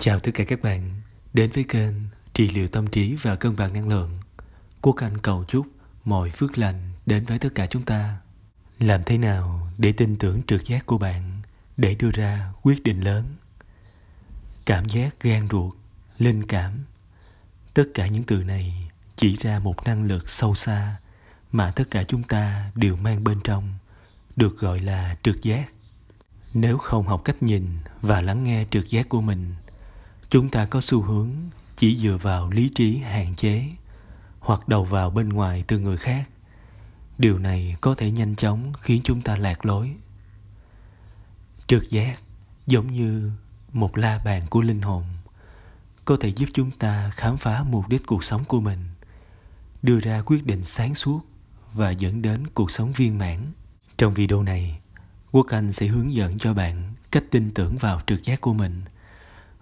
Chào tất cả các bạn đến với kênh Trị liệu tâm trí và cân bằng năng lượng. Quốc Anh cầu chúc mọi phước lành đến với tất cả chúng ta. Làm thế nào để tin tưởng trực giác của bạn để đưa ra quyết định lớn? Cảm giác gan ruột, linh cảm. Tất cả những từ này chỉ ra một năng lực sâu xa mà tất cả chúng ta đều mang bên trong, được gọi là trực giác. Nếu không học cách nhìn và lắng nghe trực giác của mình chúng ta có xu hướng chỉ dựa vào lý trí hạn chế hoặc đầu vào bên ngoài từ người khác điều này có thể nhanh chóng khiến chúng ta lạc lối trực giác giống như một la bàn của linh hồn có thể giúp chúng ta khám phá mục đích cuộc sống của mình đưa ra quyết định sáng suốt và dẫn đến cuộc sống viên mãn trong video này quốc anh sẽ hướng dẫn cho bạn cách tin tưởng vào trực giác của mình –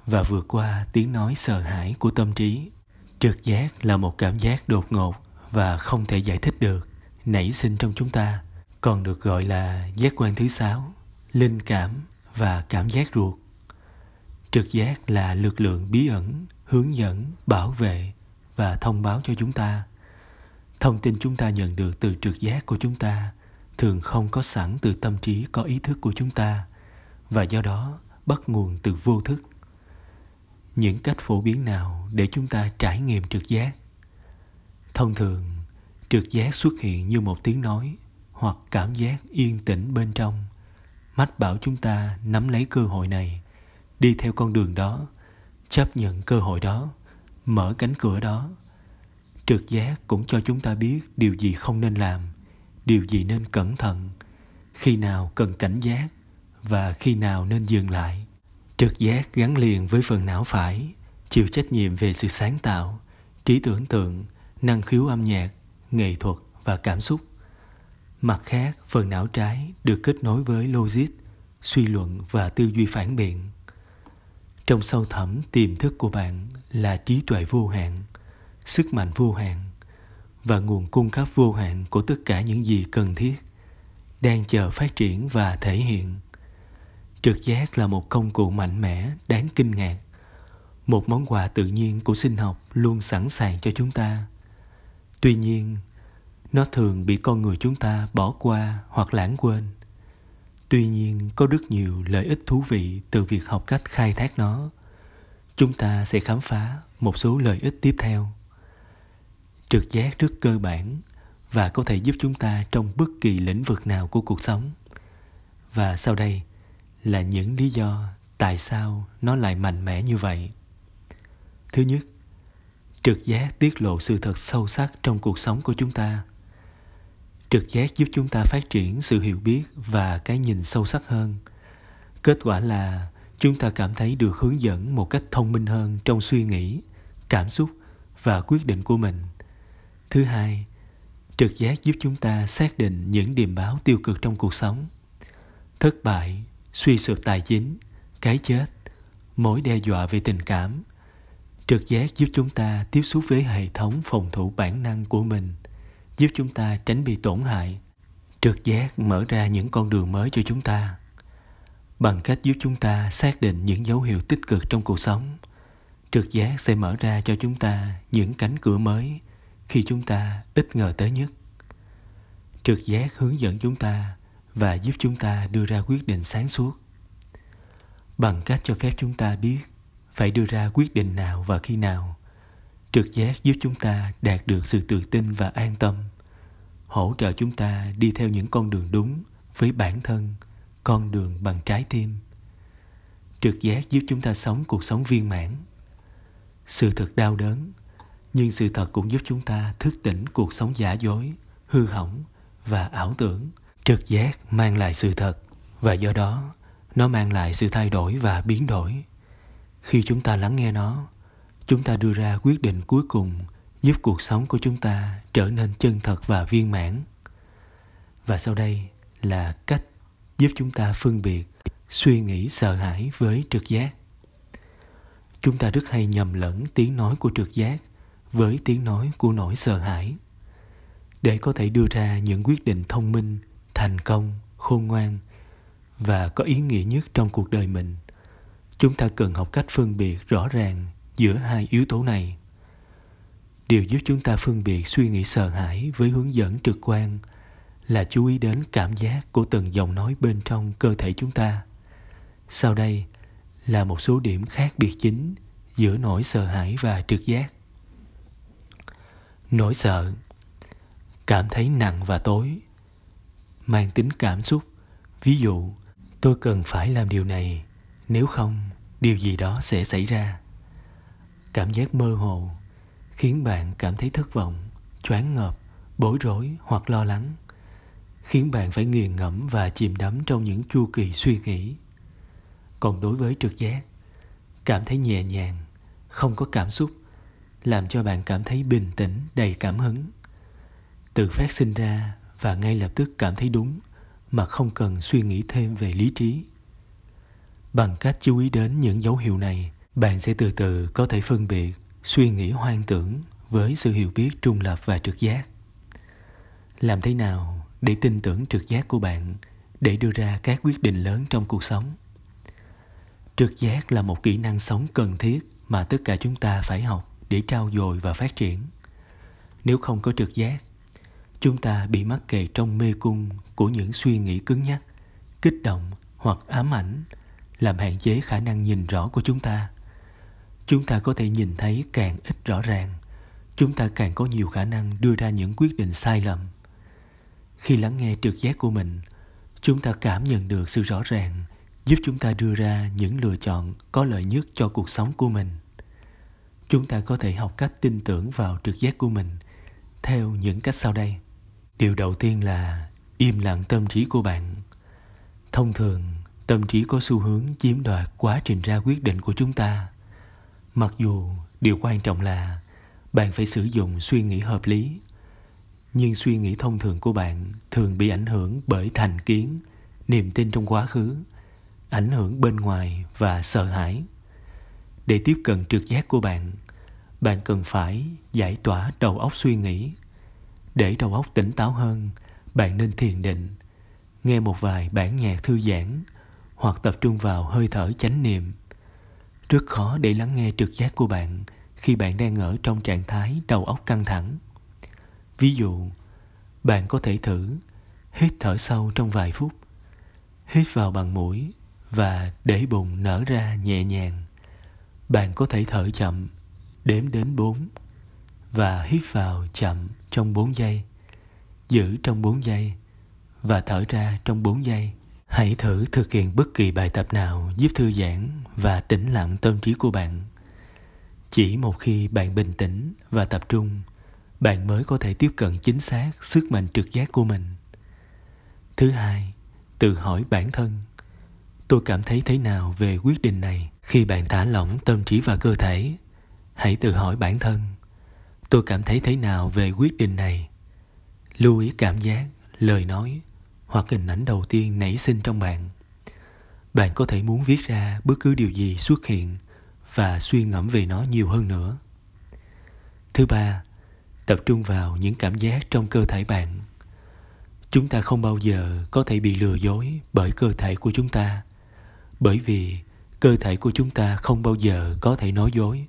và vượt qua tiếng nói sợ hãi của tâm trí. Trực giác là một cảm giác đột ngột và không thể giải thích được, nảy sinh trong chúng ta, còn được gọi là giác quan thứ sáu, linh cảm và cảm giác ruột. Trực giác là lực lượng bí ẩn, hướng dẫn, bảo vệ và thông báo cho chúng ta. Thông tin chúng ta nhận được từ trực giác của chúng ta thường không có sẵn từ tâm trí có ý thức của chúng ta và do đó bắt nguồn từ vô thức những cách phổ biến nào để chúng ta trải nghiệm trực giác thông thường trực giác xuất hiện như một tiếng nói hoặc cảm giác yên tĩnh bên trong mách bảo chúng ta nắm lấy cơ hội này đi theo con đường đó chấp nhận cơ hội đó mở cánh cửa đó trực giác cũng cho chúng ta biết điều gì không nên làm điều gì nên cẩn thận khi nào cần cảnh giác và khi nào nên dừng lại Trực giác gắn liền với phần não phải, chịu trách nhiệm về sự sáng tạo, trí tưởng tượng, năng khiếu âm nhạc, nghệ thuật và cảm xúc. Mặt khác, phần não trái được kết nối với logic, suy luận và tư duy phản biện. Trong sâu thẳm tiềm thức của bạn là trí tuệ vô hạn, sức mạnh vô hạn và nguồn cung cấp vô hạn của tất cả những gì cần thiết đang chờ phát triển và thể hiện trực giác là một công cụ mạnh mẽ đáng kinh ngạc một món quà tự nhiên của sinh học luôn sẵn sàng cho chúng ta tuy nhiên nó thường bị con người chúng ta bỏ qua hoặc lãng quên tuy nhiên có rất nhiều lợi ích thú vị từ việc học cách khai thác nó chúng ta sẽ khám phá một số lợi ích tiếp theo trực giác rất cơ bản và có thể giúp chúng ta trong bất kỳ lĩnh vực nào của cuộc sống và sau đây là những lý do tại sao nó lại mạnh mẽ như vậy thứ nhất trực giác tiết lộ sự thật sâu sắc trong cuộc sống của chúng ta trực giác giúp chúng ta phát triển sự hiểu biết và cái nhìn sâu sắc hơn kết quả là chúng ta cảm thấy được hướng dẫn một cách thông minh hơn trong suy nghĩ cảm xúc và quyết định của mình thứ hai trực giác giúp chúng ta xác định những điềm báo tiêu cực trong cuộc sống thất bại suy sụp tài chính, cái chết, mối đe dọa về tình cảm. Trực giác giúp chúng ta tiếp xúc với hệ thống phòng thủ bản năng của mình, giúp chúng ta tránh bị tổn hại. Trực giác mở ra những con đường mới cho chúng ta bằng cách giúp chúng ta xác định những dấu hiệu tích cực trong cuộc sống. Trực giác sẽ mở ra cho chúng ta những cánh cửa mới khi chúng ta ít ngờ tới nhất. Trực giác hướng dẫn chúng ta và giúp chúng ta đưa ra quyết định sáng suốt bằng cách cho phép chúng ta biết phải đưa ra quyết định nào và khi nào trực giác giúp chúng ta đạt được sự tự tin và an tâm hỗ trợ chúng ta đi theo những con đường đúng với bản thân con đường bằng trái tim trực giác giúp chúng ta sống cuộc sống viên mãn sự thật đau đớn nhưng sự thật cũng giúp chúng ta thức tỉnh cuộc sống giả dối hư hỏng và ảo tưởng trực giác mang lại sự thật và do đó nó mang lại sự thay đổi và biến đổi khi chúng ta lắng nghe nó chúng ta đưa ra quyết định cuối cùng giúp cuộc sống của chúng ta trở nên chân thật và viên mãn và sau đây là cách giúp chúng ta phân biệt suy nghĩ sợ hãi với trực giác chúng ta rất hay nhầm lẫn tiếng nói của trực giác với tiếng nói của nỗi sợ hãi để có thể đưa ra những quyết định thông minh thành công khôn ngoan và có ý nghĩa nhất trong cuộc đời mình chúng ta cần học cách phân biệt rõ ràng giữa hai yếu tố này điều giúp chúng ta phân biệt suy nghĩ sợ hãi với hướng dẫn trực quan là chú ý đến cảm giác của từng dòng nói bên trong cơ thể chúng ta sau đây là một số điểm khác biệt chính giữa nỗi sợ hãi và trực giác nỗi sợ cảm thấy nặng và tối mang tính cảm xúc ví dụ tôi cần phải làm điều này nếu không điều gì đó sẽ xảy ra cảm giác mơ hồ khiến bạn cảm thấy thất vọng choáng ngợp bối rối hoặc lo lắng khiến bạn phải nghiền ngẫm và chìm đắm trong những chu kỳ suy nghĩ còn đối với trực giác cảm thấy nhẹ nhàng không có cảm xúc làm cho bạn cảm thấy bình tĩnh đầy cảm hứng tự phát sinh ra và ngay lập tức cảm thấy đúng mà không cần suy nghĩ thêm về lý trí bằng cách chú ý đến những dấu hiệu này bạn sẽ từ từ có thể phân biệt suy nghĩ hoang tưởng với sự hiểu biết trung lập và trực giác làm thế nào để tin tưởng trực giác của bạn để đưa ra các quyết định lớn trong cuộc sống trực giác là một kỹ năng sống cần thiết mà tất cả chúng ta phải học để trau dồi và phát triển nếu không có trực giác chúng ta bị mắc kẹt trong mê cung của những suy nghĩ cứng nhắc kích động hoặc ám ảnh làm hạn chế khả năng nhìn rõ của chúng ta chúng ta có thể nhìn thấy càng ít rõ ràng chúng ta càng có nhiều khả năng đưa ra những quyết định sai lầm khi lắng nghe trực giác của mình chúng ta cảm nhận được sự rõ ràng giúp chúng ta đưa ra những lựa chọn có lợi nhất cho cuộc sống của mình chúng ta có thể học cách tin tưởng vào trực giác của mình theo những cách sau đây điều đầu tiên là im lặng tâm trí của bạn thông thường tâm trí có xu hướng chiếm đoạt quá trình ra quyết định của chúng ta mặc dù điều quan trọng là bạn phải sử dụng suy nghĩ hợp lý nhưng suy nghĩ thông thường của bạn thường bị ảnh hưởng bởi thành kiến niềm tin trong quá khứ ảnh hưởng bên ngoài và sợ hãi để tiếp cận trực giác của bạn bạn cần phải giải tỏa đầu óc suy nghĩ để đầu óc tỉnh táo hơn, bạn nên thiền định, nghe một vài bản nhạc thư giãn hoặc tập trung vào hơi thở chánh niệm. Rất khó để lắng nghe trực giác của bạn khi bạn đang ở trong trạng thái đầu óc căng thẳng. Ví dụ, bạn có thể thử hít thở sâu trong vài phút, hít vào bằng mũi và để bụng nở ra nhẹ nhàng. Bạn có thể thở chậm, đếm đến bốn và hít vào chậm trong 4 giây, giữ trong 4 giây và thở ra trong 4 giây. Hãy thử thực hiện bất kỳ bài tập nào giúp thư giãn và tĩnh lặng tâm trí của bạn. Chỉ một khi bạn bình tĩnh và tập trung, bạn mới có thể tiếp cận chính xác sức mạnh trực giác của mình. Thứ hai, tự hỏi bản thân. Tôi cảm thấy thế nào về quyết định này? Khi bạn thả lỏng tâm trí và cơ thể, hãy tự hỏi bản thân tôi cảm thấy thế nào về quyết định này lưu ý cảm giác lời nói hoặc hình ảnh đầu tiên nảy sinh trong bạn bạn có thể muốn viết ra bất cứ điều gì xuất hiện và suy ngẫm về nó nhiều hơn nữa thứ ba tập trung vào những cảm giác trong cơ thể bạn chúng ta không bao giờ có thể bị lừa dối bởi cơ thể của chúng ta bởi vì cơ thể của chúng ta không bao giờ có thể nói dối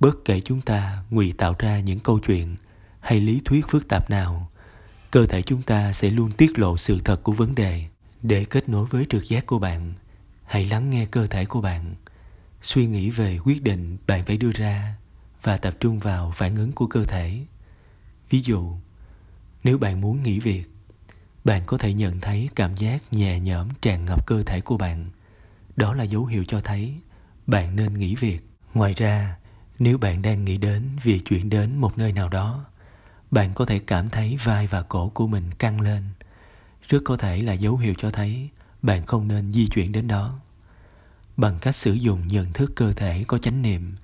bất kể chúng ta ngụy tạo ra những câu chuyện hay lý thuyết phức tạp nào cơ thể chúng ta sẽ luôn tiết lộ sự thật của vấn đề để kết nối với trực giác của bạn hãy lắng nghe cơ thể của bạn suy nghĩ về quyết định bạn phải đưa ra và tập trung vào phản ứng của cơ thể ví dụ nếu bạn muốn nghỉ việc bạn có thể nhận thấy cảm giác nhẹ nhõm tràn ngập cơ thể của bạn đó là dấu hiệu cho thấy bạn nên nghỉ việc ngoài ra nếu bạn đang nghĩ đến việc chuyển đến một nơi nào đó bạn có thể cảm thấy vai và cổ của mình căng lên rất có thể là dấu hiệu cho thấy bạn không nên di chuyển đến đó bằng cách sử dụng nhận thức cơ thể có chánh niệm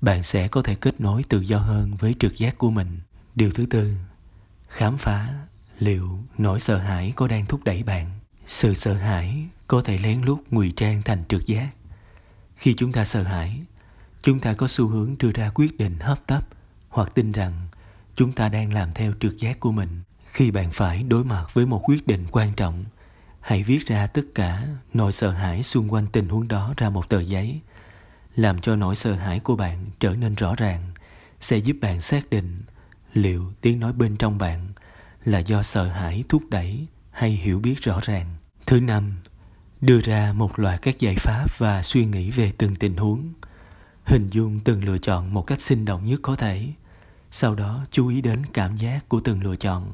bạn sẽ có thể kết nối tự do hơn với trực giác của mình điều thứ tư khám phá liệu nỗi sợ hãi có đang thúc đẩy bạn sự sợ hãi có thể lén lút ngụy trang thành trực giác khi chúng ta sợ hãi chúng ta có xu hướng đưa ra quyết định hấp tấp hoặc tin rằng chúng ta đang làm theo trực giác của mình khi bạn phải đối mặt với một quyết định quan trọng hãy viết ra tất cả nỗi sợ hãi xung quanh tình huống đó ra một tờ giấy làm cho nỗi sợ hãi của bạn trở nên rõ ràng sẽ giúp bạn xác định liệu tiếng nói bên trong bạn là do sợ hãi thúc đẩy hay hiểu biết rõ ràng thứ năm đưa ra một loạt các giải pháp và suy nghĩ về từng tình huống Hình dung từng lựa chọn một cách sinh động nhất có thể, sau đó chú ý đến cảm giác của từng lựa chọn.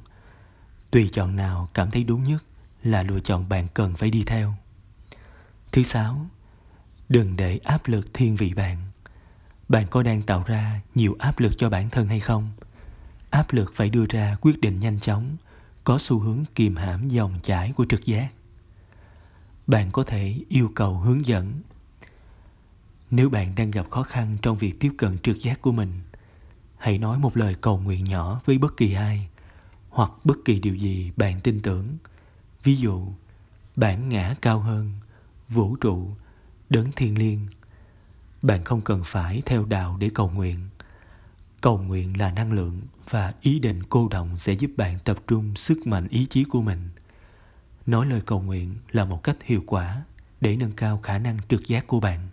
Tùy chọn nào cảm thấy đúng nhất là lựa chọn bạn cần phải đi theo. Thứ sáu, đừng để áp lực thiên vị bạn. Bạn có đang tạo ra nhiều áp lực cho bản thân hay không? Áp lực phải đưa ra quyết định nhanh chóng, có xu hướng kìm hãm dòng chảy của trực giác. Bạn có thể yêu cầu hướng dẫn nếu bạn đang gặp khó khăn trong việc tiếp cận trực giác của mình, hãy nói một lời cầu nguyện nhỏ với bất kỳ ai hoặc bất kỳ điều gì bạn tin tưởng. Ví dụ, bản ngã cao hơn, vũ trụ, đấng thiên liêng. Bạn không cần phải theo đạo để cầu nguyện. Cầu nguyện là năng lượng và ý định cô động sẽ giúp bạn tập trung sức mạnh ý chí của mình. Nói lời cầu nguyện là một cách hiệu quả để nâng cao khả năng trực giác của bạn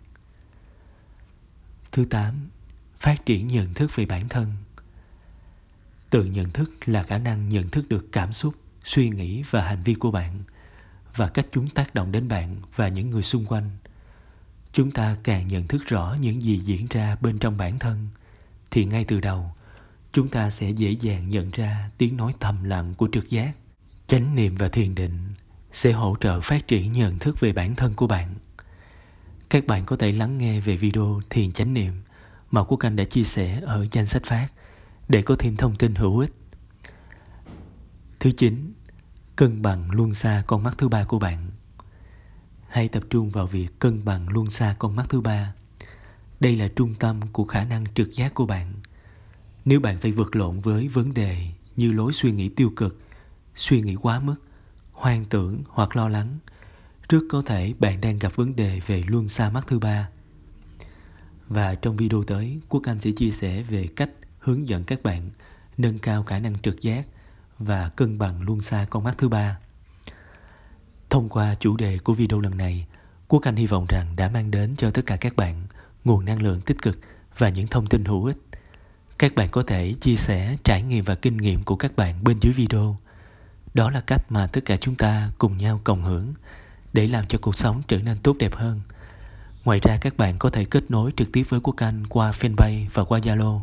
Thứ 8. Phát triển nhận thức về bản thân Tự nhận thức là khả năng nhận thức được cảm xúc, suy nghĩ và hành vi của bạn và cách chúng tác động đến bạn và những người xung quanh. Chúng ta càng nhận thức rõ những gì diễn ra bên trong bản thân thì ngay từ đầu chúng ta sẽ dễ dàng nhận ra tiếng nói thầm lặng của trực giác. Chánh niệm và thiền định sẽ hỗ trợ phát triển nhận thức về bản thân của bạn các bạn có thể lắng nghe về video thiền chánh niệm mà Quốc Anh đã chia sẻ ở danh sách phát để có thêm thông tin hữu ích. Thứ 9. Cân bằng luôn xa con mắt thứ ba của bạn. Hãy tập trung vào việc cân bằng luôn xa con mắt thứ ba. Đây là trung tâm của khả năng trực giác của bạn. Nếu bạn phải vượt lộn với vấn đề như lối suy nghĩ tiêu cực, suy nghĩ quá mức, hoang tưởng hoặc lo lắng – rất có thể bạn đang gặp vấn đề về luân xa mắt thứ ba. Và trong video tới, Quốc Anh sẽ chia sẻ về cách hướng dẫn các bạn nâng cao khả năng trực giác và cân bằng luân xa con mắt thứ ba. Thông qua chủ đề của video lần này, Quốc Anh hy vọng rằng đã mang đến cho tất cả các bạn nguồn năng lượng tích cực và những thông tin hữu ích. Các bạn có thể chia sẻ trải nghiệm và kinh nghiệm của các bạn bên dưới video. Đó là cách mà tất cả chúng ta cùng nhau cộng hưởng để làm cho cuộc sống trở nên tốt đẹp hơn. Ngoài ra các bạn có thể kết nối trực tiếp với Quốc Anh qua fanpage và qua Zalo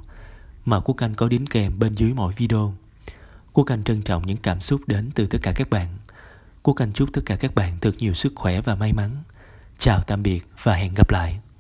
mà Quốc Anh có đính kèm bên dưới mỗi video. Quốc Anh trân trọng những cảm xúc đến từ tất cả các bạn. Quốc Anh chúc tất cả các bạn thật nhiều sức khỏe và may mắn. Chào tạm biệt và hẹn gặp lại.